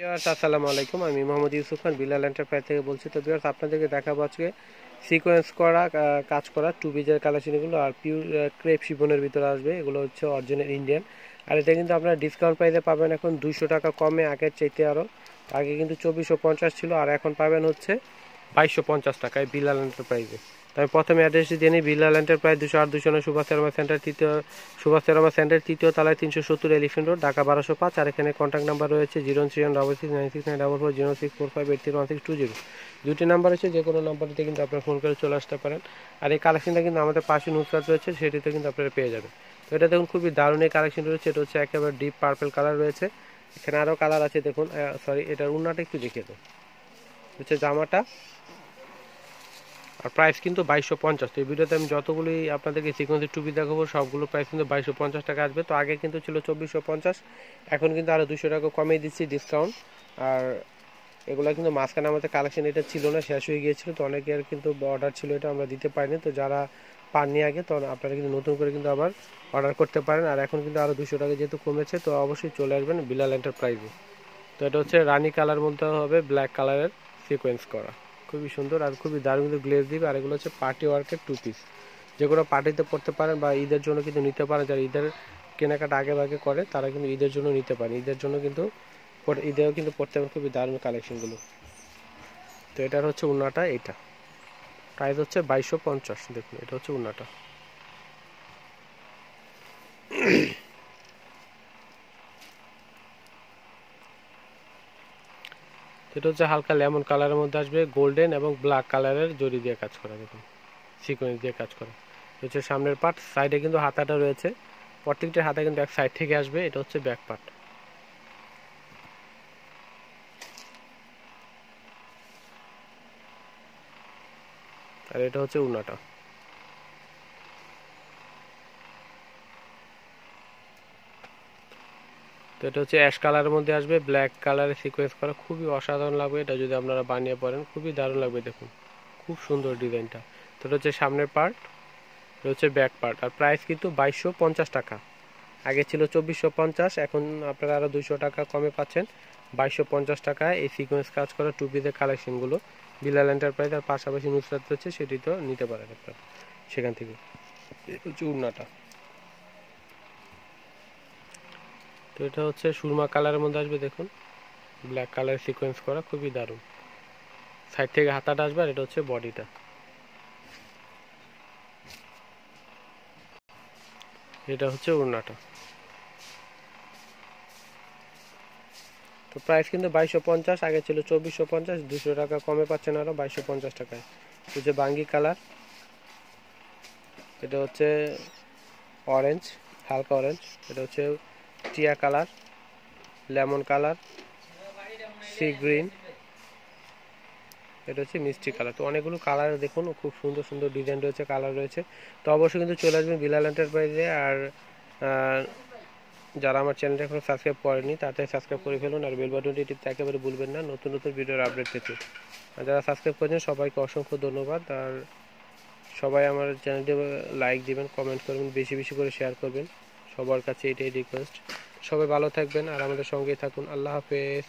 বিয়ার্স আসসালামু আলাইকুম আমি মোহাম্মদ ইউসুফ খান বিলাল এন্টারপ্রাইজ থেকে বলছি তো বিয়ার্স আপনাদেরকে দেখাবো আজকে সিকোয়েন্স করা কাজ করা টু বিজের কালেকশনগুলো আর পিউর ক্রেপ শিবনের ভিতরে আসবে এগুলো হচ্ছে অরিজিনাল ইন্ডিয়ান আর এটা কিন্তু আপনারা ডিসকাউন্ট প্রাইসে পাবেন এখন দুশো টাকা কমে আগের চাইতে আরও আগে কিন্তু চব্বিশশো পঞ্চাশ ছিল আর এখন পাবেন হচ্ছে বাইশশো পঞ্চাশ টাকায় বিলাল এন্টারপ্রাইজে তবে প্রথমে অ্যাড্রেসটি জেনে ল্যান্ডের প্রায় দুশো আট দুশো নয় সুভাষ চেরমা সেন্টার তৃতীয় সুভাষ চেরমা সেন্টার তৃতীয় তলায় তিনশো সত্তর এলিফেন্ট রোড ঢাকা বারোশো পাঁচ আর এখানে কন্ট্যাক্ট নাম্বার রয়েছে zero three one double six nine six nine double four zero six four five eight three one six two zero দুটি নাম্বার আছে যে কোনো নাম্বারটিতে কিন্তু আপনারা ফোন করে চলে আসতে পারেন আর এই কালেকশনটা কিন্তু আমাদের পাশে নুসরাত রয়েছে সেটিতে কিন্তু আপনারা পেয়ে যাবেন তো এটা দেখুন খুবই দারুণ এই কালেকশন রয়েছে এটা হচ্ছে একেবারে ডিপ পার্পল কালার রয়েছে এখানে আরও কালার আছে দেখুন সরি এটার উন্নাটা একটু দেখে দেবো হচ্ছে জামাটা আর প্রাইস কিন্তু বাইশশো পঞ্চাশ তো এই ভিডিওতে আমি যতগুলি আপনাদেরকে সিকোয়েন্সি টুপি দেখাবো সবগুলো প্রাইস কিন্তু বাইশশো পঞ্চাশ টাকা আসবে তো আগে কিন্তু ছিল চব্বিশশো পঞ্চাশ এখন কিন্তু আরও দুশো টাকা কমিয়ে দিচ্ছি ডিসকাউন্ট আর এগুলো কিন্তু মাঝখানে আমাদের কালেকশন এটা ছিল না শেষ হয়ে গিয়েছিল তো অনেকের কিন্তু অর্ডার ছিল এটা আমরা দিতে পারিনি তো যারা পাননি আগে তো আপনারা কিন্তু নতুন করে কিন্তু আবার অর্ডার করতে পারেন আর এখন কিন্তু আরও দুশো টাকা যেহেতু কমেছে তো অবশ্যই চলে আসবেন বিলাল এন্টারপ্রাইজে তো এটা হচ্ছে রানি কালার মধ্যে হবে ব্ল্যাক কালারের সিকোয়েন্স করা খুবই সুন্দর আর খুবই দারুণ কিন্তু গ্লেজ দিবে আর এগুলো হচ্ছে পার্টি ওয়ার্কের টু পিস যেগুলো পার্টিতে পড়তে পারেন বা ঈদের জন্য কিন্তু নিতে পারেন যারা ঈদের কেনাকাটা আগে ভাগে করে তারা কিন্তু ঈদের জন্য নিতে পারেন ঈদের জন্য কিন্তু ঈদেও কিন্তু পড়তে পারেন খুবই দারুণ কালেকশনগুলো তো এটার হচ্ছে উন্নাটা এটা প্রাইস হচ্ছে বাইশশো পঞ্চাশ দেখুন এটা হচ্ছে উন্নাটা সেটা হচ্ছে হালকা লেমন কালারের মধ্যে আসবে গোল্ডেন এবং ব্ল্যাক কালারের জড়ি দিয়ে কাজ করা দেখুন সিকোয়েন্স দিয়ে কাজ করা হচ্ছে সামনের পার্ট সাইডে কিন্তু হাতাটা রয়েছে প্রত্যেকটা হাতা কিন্তু এক সাইড থেকে আসবে এটা হচ্ছে ব্যাক পার্ট আর এটা হচ্ছে উনাটা তো এটা হচ্ছে অ্যাশ কালারের মধ্যে আসবে ব্ল্যাক কালারে সিকোয়েন্স করা খুবই অসাধারণ লাগবে এটা যদি আপনারা বানিয়ে পড়েন খুবই দারুণ লাগবে দেখুন খুব সুন্দর ডিজাইনটা তো এটা হচ্ছে সামনের পার্ট এটা হচ্ছে ব্যাক পার্ট আর প্রাইস কিন্তু বাইশশো পঞ্চাশ টাকা আগে ছিল চব্বিশশো পঞ্চাশ এখন আপনারা আরও দুইশো টাকা কমে পাচ্ছেন বাইশশো পঞ্চাশ টাকায় এই সিকোয়েন্স কাজ করা টু পিসের কালেকশনগুলো বিলাল এন্টারপ্রাইজ আর পাশাপাশি নুসরাত হচ্ছে সেটি তো নিতে পারেন আপনারা সেখান থেকে হচ্ছে উড়নাটা তো এটা হচ্ছে সুরমা কালারের মধ্যে আসবে দেখুন ব্ল্যাক কালার সিকোয়েন্স করা খুবই দারুণ সাইড থেকে হাতাটা আসবে আর এটা হচ্ছে বডিটা এটা হচ্ছে উড়নাটা তো প্রাইস কিন্তু বাইশশো পঞ্চাশ আগে ছিল চব্বিশশো পঞ্চাশ দুশো টাকা কমে পাচ্ছেন আরও বাইশশো পঞ্চাশ টাকায় যে বাঙ্গি কালার এটা হচ্ছে অরেঞ্জ হালকা অরেঞ্জ এটা হচ্ছে টিয়া colour lemon colour sea green এটা হচ্ছে মিষ্টি কালার তো অনেকগুলো কালার দেখুন খুব সুন্দর সুন্দর ডিজাইন রয়েছে কালার রয়েছে তো অবশ্যই কিন্তু চলে আসবেন বিলাল এন্টারপ্রাইজে আর যারা আমার চ্যানেলটা এখনো সাবস্ক্রাইব করেনি তাতে সাবস্ক্রাইব করে ফেলুন আর বেল বাটনটি টিপতে একেবারে ভুলবেন না নতুন নতুন ভিডিওর আপডেট পেতে আর যারা সাবস্ক্রাইব করেছেন সবাইকে অসংখ্য ধন্যবাদ আর সবাই আমার চ্যানেলটি লাইক দিবেন কমেন্ট করবেন বেশি বেশি করে শেয়ার করবেন সবার কাছে এটাই রিকোয়েস্ট সবাই ভালো থাকবেন আর আমাদের সঙ্গেই থাকুন আল্লাহ হাফেজ